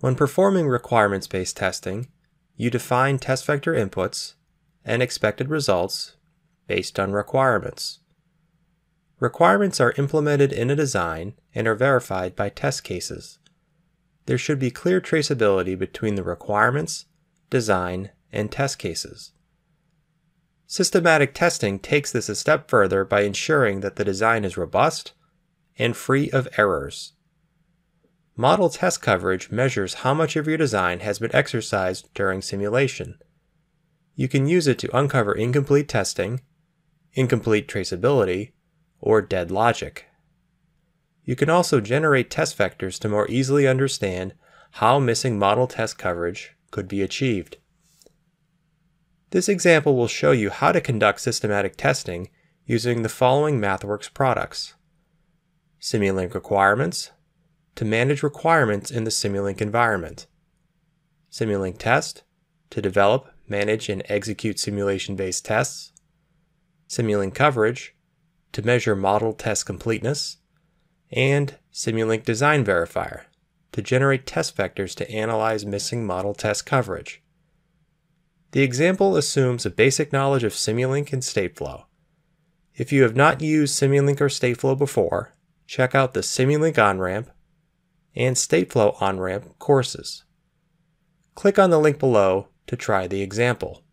When performing requirements-based testing, you define test vector inputs and expected results based on requirements. Requirements are implemented in a design and are verified by test cases. There should be clear traceability between the requirements, design, and test cases. Systematic testing takes this a step further by ensuring that the design is robust and free of errors. Model test coverage measures how much of your design has been exercised during simulation. You can use it to uncover incomplete testing, incomplete traceability, or dead logic. You can also generate test vectors to more easily understand how missing model test coverage could be achieved. This example will show you how to conduct systematic testing using the following MathWorks products. Simulink requirements, to manage requirements in the Simulink environment. Simulink Test to develop, manage, and execute simulation-based tests. Simulink Coverage to measure model test completeness. And Simulink Design Verifier to generate test vectors to analyze missing model test coverage. The example assumes a basic knowledge of Simulink and Stateflow. If you have not used Simulink or Stateflow before, check out the Simulink on-ramp and stateflow on-ramp courses. Click on the link below to try the example.